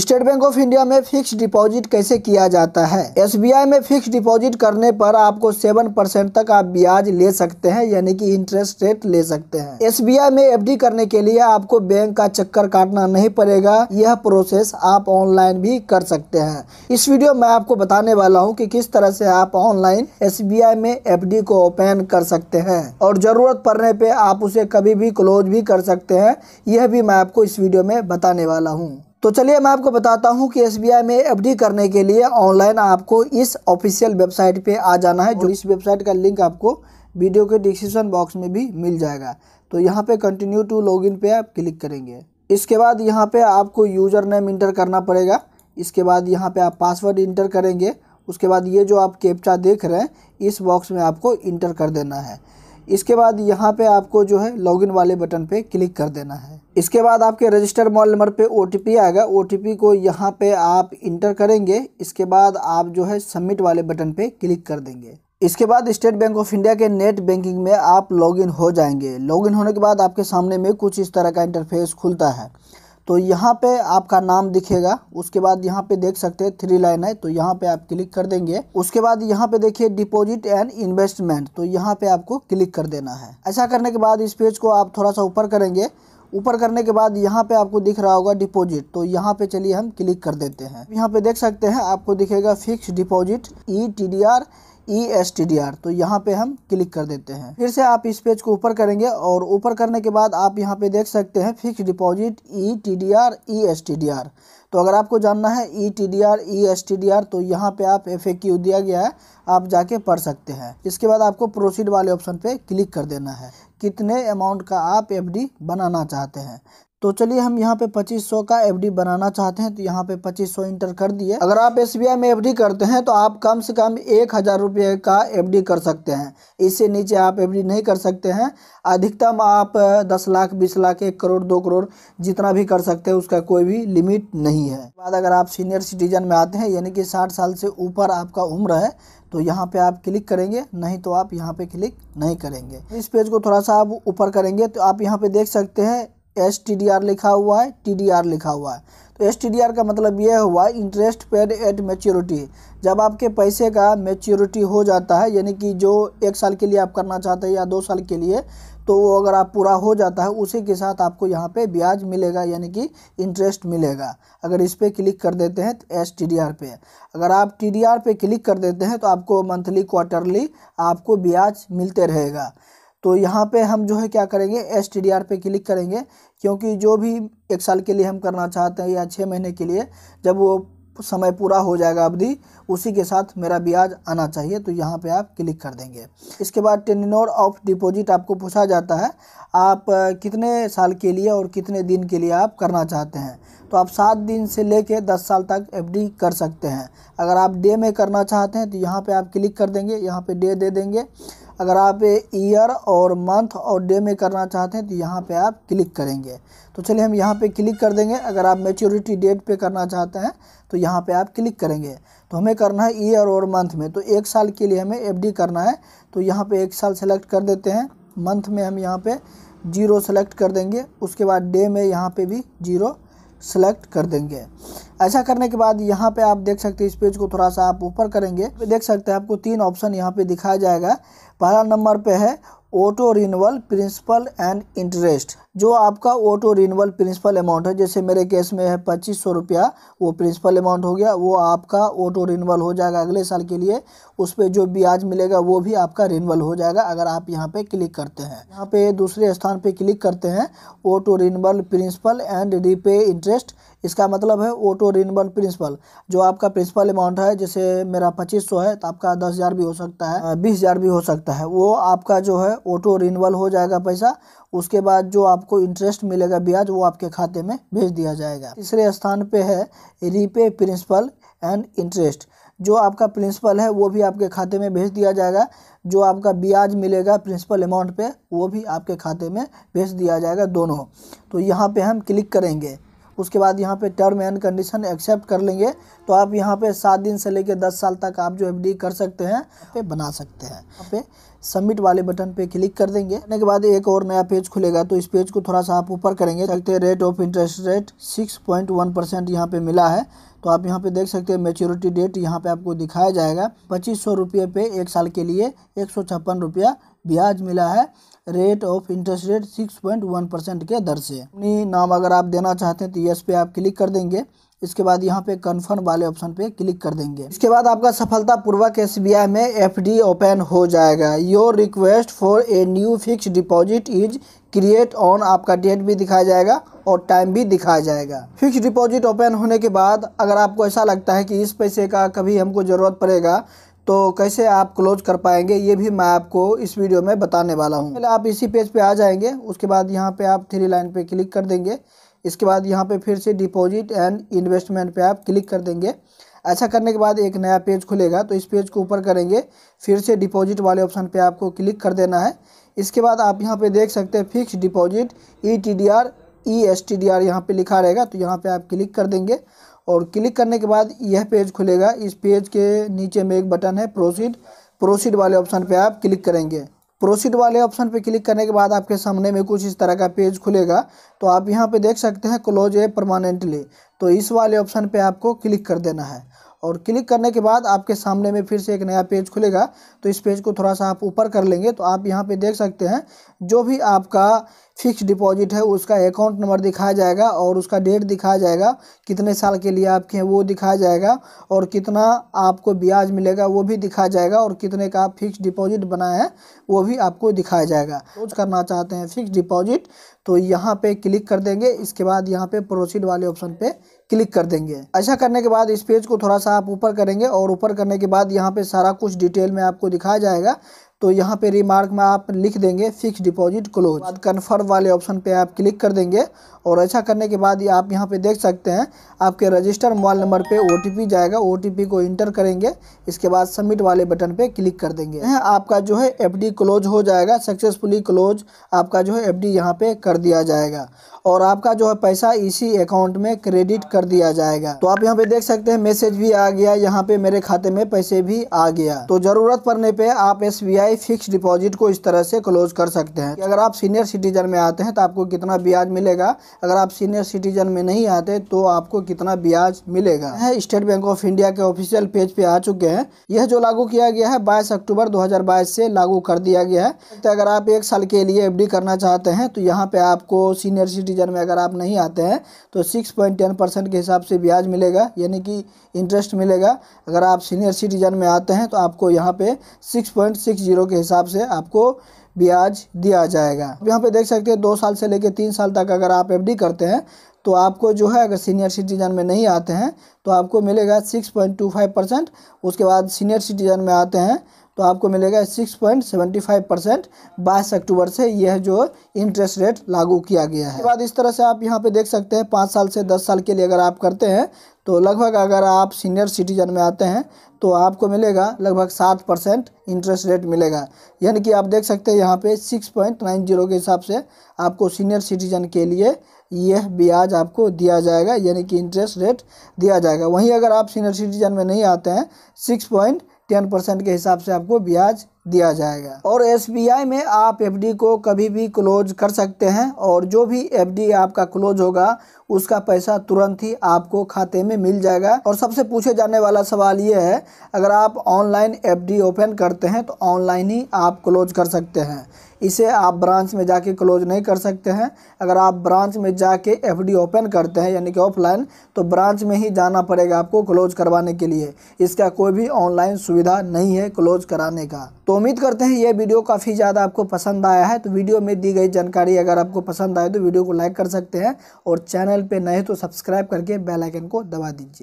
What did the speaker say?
state Bank of India में fix deposit कैसे किया जाता है एसबीआई में फिक्स डिपॉजिट करने पर आपको सेवन परसेंट तक आप ब्याज ले सकते हैं यानी कि इंटरेस्ट रेट ले सकते हैं एसबीआई में एफडी करने के लिए आपको बैंक का चक्कर काटना नहीं पड़ेगा यह प्रोसेस आप ऑनलाइन भी कर सकते हैं इस वीडियो में आपको बताने वाला हूँ की कि किस तरह से आप ऑनलाइन एस में एफ को ओपन कर सकते हैं और जरूरत पड़ने पर आप उसे कभी भी क्लोज भी कर सकते हैं यह भी मैं आपको इस वीडियो में बताने वाला हूँ तो चलिए मैं आपको बताता हूं कि एस में एफडी करने के लिए ऑनलाइन आपको इस ऑफिशियल वेबसाइट पे आ जाना है जो इस वेबसाइट का लिंक आपको वीडियो के डिस्क्रिप्शन बॉक्स में भी मिल जाएगा तो यहाँ पे कंटिन्यू टू लॉगिन पे आप क्लिक करेंगे इसके बाद यहाँ पे आपको यूज़र नेम इंटर करना पड़ेगा इसके बाद यहाँ पे आप पासवर्ड इंटर करेंगे उसके बाद ये जो आप कैप्चा देख रहे हैं इस बॉक्स में आपको इंटर कर देना है इसके बाद यहाँ पे आपको जो है लॉगिन वाले बटन पे क्लिक कर देना है इसके बाद आपके रजिस्टर मोबाइल नंबर पे ओ आएगा ओ को यहाँ पे आप इंटर करेंगे इसके बाद आप जो है सबमिट वाले बटन पे क्लिक कर देंगे इसके बाद स्टेट बैंक ऑफ इंडिया के नेट बैंकिंग में आप लॉगिन हो जाएंगे लॉगिन होने के बाद आपके सामने में कुछ इस तरह का इंटरफेस खुलता है तो यहाँ पे आपका नाम दिखेगा उसके बाद यहाँ पे देख सकते हैं थ्री लाइन है तो यहाँ पे आप क्लिक कर देंगे उसके बाद यहाँ पे देखिए डिपॉजिट एंड इन्वेस्टमेंट तो यहाँ पे आपको क्लिक कर देना है ऐसा करने के बाद इस पेज को आप थोड़ा सा ऊपर करेंगे ऊपर करने के बाद यहाँ पे आपको दिख रहा होगा डिपॉजिट तो यहाँ पे चलिए हम क्लिक कर देते हैं यहाँ पे देख सकते हैं आपको दिखेगा fix deposit E T D R E S T D R तो यहाँ पे हम क्लिक कर देते हैं फिर से आप इस पेज को ऊपर करेंगे और ऊपर करने के बाद आप यहाँ पे देख सकते हैं fix deposit E T D R E S T D R तो अगर आपको जानना है E T D R E S T D R तो यहाँ पे आप एफ ए क्यू दिया गया है आप जाके पढ़ सकते हैं इसके बाद आपको प्रोसीड वाले ऑप्शन पे क्लिक कर देना है कितने अमाउंट का आप एफ डी बनाना चाहते हैं तो चलिए हम यहाँ पे 2500 का एफडी बनाना चाहते हैं तो यहाँ पे 2500 इंटर कर दिए अगर आप एसबीआई में एफडी करते हैं तो आप कम से कम एक हज़ार रुपये का एफडी कर सकते हैं इससे नीचे आप एफडी नहीं कर सकते हैं अधिकतम आप दस लाख बीस लाख एक करोड़ दो करोड़ जितना भी कर सकते हैं उसका कोई भी लिमिट नहीं है बाद अगर आप सीनियर सिटीजन में आते हैं यानी कि साठ साल से ऊपर आपका उम्र है तो यहाँ पे आप क्लिक करेंगे नहीं तो आप यहाँ पे क्लिक नहीं करेंगे इस पेज को थोड़ा सा आप ऊपर करेंगे तो आप यहाँ पे देख सकते हैं एस टी डी आर लिखा हुआ है टी डी आर लिखा हुआ है तो एस टी डी आर का मतलब यह हुआ इंटरेस्ट पेड एट मेच्योरिटी जब आपके पैसे का मेच्योरिटी हो जाता है यानी कि जो एक साल के लिए आप करना चाहते हैं या दो साल के लिए तो वो अगर आप पूरा हो जाता है उसी के साथ आपको यहाँ पे ब्याज मिलेगा यानी कि इंटरेस्ट मिलेगा अगर इस पर क्लिक कर देते हैं तो एस टी डी आर पे अगर आप टी डी आर पे क्लिक कर देते हैं तो आपको मंथली क्वार्टरली आपको ब्याज मिलते रहेगा तो यहाँ पे हम जो है क्या करेंगे एस टी डी आर पे क्लिक करेंगे क्योंकि जो भी एक साल के लिए हम करना चाहते हैं या छः महीने के लिए जब वो समय पूरा हो जाएगा अवधि उसी के साथ मेरा ब्याज आना चाहिए तो यहाँ पे आप क्लिक कर देंगे इसके बाद टेनोर ऑफ डिपॉजिट आपको पूछा जाता है आप कितने साल के लिए और कितने दिन के लिए आप करना चाहते हैं तो आप सात दिन से ले कर दस साल तक एफडी कर सकते हैं अगर आप डे में करना चाहते हैं तो यहाँ पर आप क्लिक कर देंगे यहाँ पर डे दे, दे देंगे अगर आप ईयर और मंथ और डे में करना चाहते हैं तो यहाँ पे आप क्लिक करेंगे तो चलिए हम यहाँ पे क्लिक कर देंगे अगर आप मेच्योरिटी डेट पे करना चाहते हैं तो यहाँ पे आप क्लिक करेंगे तो हमें करना है ईयर और मंथ में तो एक साल के लिए हमें एफ करना है तो यहाँ पर एक साल सेलेक्ट कर देते हैं मंथ में हम यहाँ पर जीरो सेलेक्ट कर देंगे उसके बाद डे में यहाँ पर भी जीरो सेलेक्ट कर देंगे ऐसा करने के बाद यहाँ पे आप देख सकते हैं इस पेज को थोड़ा सा आप ऊपर करेंगे देख सकते हैं आपको तीन ऑप्शन यहाँ पे दिखाया जाएगा पहला नंबर पे है auto renewal principal and interest जो आपका ऑटो रिनवल प्रिंसिपल अमाउंट है जैसे मेरे केस में है पच्चीस सौ रुपया वो प्रिंसिपल अमाउंट हो गया वो आपका ऑटो रिनवल हो जाएगा अगले साल के लिए उस पर जो ब्याज मिलेगा वो भी आपका रिनवल हो जाएगा अगर आप यहाँ पे क्लिक करते हैं यहाँ पे दूसरे स्थान पे क्लिक करते हैं auto renewal principal and repay interest इसका मतलब है ऑटो रिनवल प्रिंसिपल जो आपका प्रिंसिपल अमाउंट है जैसे मेरा पच्चीस सौ है तो आपका दस हज़ार भी हो सकता है बीस हज़ार भी हो सकता है वो आपका जो है ऑटो रिनवल हो जाएगा पैसा उसके बाद जो आप आपको इंटरेस्ट मिलेगा ब्याज वो आपके खाते में भेज दिया जाएगा तीसरे स्थान पे है रीपे प्रिंसिपल एंड इंटरेस्ट जो आपका प्रिंसिपल है वो भी आपके खाते में भेज दिया जाएगा जो आपका ब्याज मिलेगा प्रिंसिपल अमाउंट पे वो भी आपके खाते में भेज दिया जाएगा दोनों तो यहाँ पे हम क्लिक करेंगे उसके बाद यहाँ पे टर्म एंड कंडीशन एक्सेप्ट कर लेंगे तो आप यहाँ पे सात दिन से लेकर दस साल तक आप जो एफ कर सकते हैं पे बना सकते हैं यहाँ पे सबमिट वाले बटन पे क्लिक कर देंगे करने के बाद एक और नया पेज खुलेगा तो इस पेज को थोड़ा सा आप ऊपर करेंगे सकते हैं rate of interest rate 6.1 percent यहाँ पे मिला है तो आप यहाँ पे देख सकते हैं मेच्योरिटी डेट यहाँ पे आपको दिखाया जाएगा पच्चीस सौ रुपये पे एक साल के लिए एक सौ छप्पन रुपया ब्याज मिला है rate of interest rate six point one percent के दर से अपनी नाम अगर आप देना चाहते हैं तो यस पे आप क्लिक कर देंगे इसके बाद यहाँ पे कन्फर्म वाले ऑप्शन पे क्लिक कर देंगे इसके बाद आपका सफलता पूर्वक एस में एफ ओपन हो जाएगा your request for a new fix deposit is create on आपका डेट भी दिखाया जाएगा और टाइम भी दिखाया जाएगा फिक्स डिपॉजिट ओपन होने के बाद अगर आपको ऐसा लगता है कि इस पैसे का कभी हमको ज़रूरत पड़ेगा तो कैसे आप क्लोज कर पाएंगे ये भी मैं आपको इस वीडियो में बताने वाला हूँ पहले आप इसी पेज पे आ जाएंगे उसके बाद यहाँ पे आप थ्री लाइन पे क्लिक कर देंगे इसके बाद यहाँ पे फिर से डिपॉजिट एंड इन्वेस्टमेंट पे आप क्लिक कर देंगे ऐसा करने के बाद एक नया पेज खुलेगा तो इस पेज को ऊपर करेंगे फिर से डिपॉजिट वाले ऑप्शन पर आपको क्लिक कर देना है इसके बाद आप यहाँ पर देख सकते हैं fix deposit E T D R E S T D R यहाँ पर लिखा रहेगा तो यहाँ पर आप क्लिक कर देंगे और क्लिक करने के बाद यह पेज खुलेगा इस पेज के नीचे में एक बटन है प्रोसीड प्रोसीड वाले ऑप्शन पे आप क्लिक करेंगे प्रोसीड वाले ऑप्शन पे क्लिक करने के बाद आपके सामने में कुछ इस तरह का पेज खुलेगा तो आप यहाँ पे देख सकते हैं क्लोज ए परमानेंटली तो इस वाले ऑप्शन पे आपको क्लिक कर देना है और क्लिक करने के बाद आपके सामने में फिर से एक नया पेज खुलेगा तो इस पेज को थोड़ा सा आप ऊपर कर लेंगे तो आप यहाँ पे देख सकते हैं जो भी आपका फिक्स डिपॉजिट है उसका अकाउंट नंबर दिखाया जाएगा और उसका डेट दिखाया जाएगा कितने साल के लिए आपके हैं वो दिखाया जाएगा और कितना आपको ब्याज मिलेगा वो भी दिखाया जाएगा और कितने का आप फिक्स डिपॉजिट बनाए हैं वो भी आपको दिखाया जाएगा रोज करना चाहते हैं फिक्स डिपॉजिट तो यहाँ पे क्लिक कर देंगे इसके बाद यहाँ पे प्रोसीड वाले ऑप्शन पे क्लिक कर देंगे ऐसा करने के बाद इस पेज को थोड़ा सा आप ऊपर करेंगे और ऊपर करने के बाद यहाँ पे सारा कुछ डिटेल में आपको दिखाया जाएगा तो यहाँ पे रिमार्क में आप लिख देंगे फिक्स डिपॉजिट क्लोज बाद कन्फर्म वाले ऑप्शन पे आप क्लिक कर देंगे और ऐसा करने के बाद आप यहाँ पे देख सकते हैं आपके रजिस्टर मोबाइल नंबर पे ओ जाएगा ओ को इंटर करेंगे इसके बाद सबमिट वाले बटन पे क्लिक कर देंगे आपका जो है एफ क्लोज हो जाएगा सक्सेसफुली क्लोज आपका जो है एफ डी यहाँ पे कर दिया जाएगा और आपका जो है पैसा इसी अकाउंट में क्रेडिट कर दिया जाएगा तो आप यहाँ पे देख सकते हैं मैसेज भी आ गया यहाँ पे मेरे खाते में पैसे भी आ गया तो ज़रूरत पड़ने पर आप S B I E fix deposit को इस तरह से क्लोज कर सकते हैं अगर आप सीनियर सिटीजन में आते हैं तो आपको कितना ब्याज मिलेगा अगर आप सीनियर सिटीजन में नहीं आते तो आपको कितना ब्याज मिलेगा स्टेट बैंक ऑफ इंडिया के ऑफिशियल पेज पे आ चुके हैं यह जो लागू किया गया है बाईस अक्टूबर दो से लागू कर दिया गया है तो अगर आप एक साल के लिए एफ करना चाहते हैं तो यहाँ पे आपको सीनियर सिटीजन में अगर आप नहीं आते हैं तो सिक्स के हिसाब से ब्याज मिलेगा यानी कि इंटरेस्ट मिलेगा अगर आप सीनियर सिटीजन में आते हैं तो आपको यहाँ पे सिक्स पॉइंट सिक्स जीरो दरों के हिसाब से आपको ब्याज दिया जाएगा आप यहाँ पे देख सकते हैं दो साल से लेकर तीन साल तक अगर आप एफडी करते हैं तो आपको जो है अगर सीनियर सिटीजन में नहीं आते हैं तो आपको मिलेगा six point two five percent उसके बाद सीनियर सिटीजन में आते हैं तो आपको मिलेगा six point seventy five percent बाईस अक्टूबर से यह जो इंटरेस्ट रेट लागू किया गया है बाद इस तरह से आप यहाँ पे देख सकते हैं पाँच साल से दस साल के लिए अगर आप करते हैं तो लगभग अगर आप सीनियर सिटीजन में आते हैं तो आपको मिलेगा लगभग सात परसेंट इंटरेस्ट रेट मिलेगा यानी कि आप देख सकते हैं यहाँ पे सिक्स पॉइंट नाइन जीरो के हिसाब से आपको सीनियर सिटीजन के लिए यह ब्याज आपको दिया जाएगा यानी कि इंटरेस्ट रेट दिया जाएगा वहीं अगर आप सीनियर सिटीजन में नहीं आते हैं सिक्स पॉइंट टेन परसेंट के हिसाब से आपको ब्याज दिया जाएगा और एस में आप एफ को कभी भी क्लोज कर सकते हैं और जो भी एफ आपका क्लोज होगा उसका पैसा तुरंत ही आपको खाते में मिल जाएगा और सबसे पूछे जाने वाला सवाल ये है अगर आप ऑनलाइन एफ ओपन करते हैं तो ऑनलाइन ही आप क्लोज कर सकते हैं इसे आप ब्रांच में जाके क्लोज नहीं कर सकते हैं अगर आप ब्रांच में जाके एफ ओपन करते हैं यानी कि ऑफलाइन तो ब्रांच में ही जाना पड़ेगा आपको क्लोज करवाने के लिए इसका कोई भी ऑनलाइन सुविधा नहीं है क्लोज कराने का तो उम्मीद करते हैं ये वीडियो काफ़ी ज़्यादा आपको पसंद आया है तो वीडियो में दी गई जानकारी अगर आपको पसंद आए तो वीडियो को लाइक कर सकते हैं और चैनल पर नए तो सब्सक्राइब करके बेलाइकन को दबा दीजिए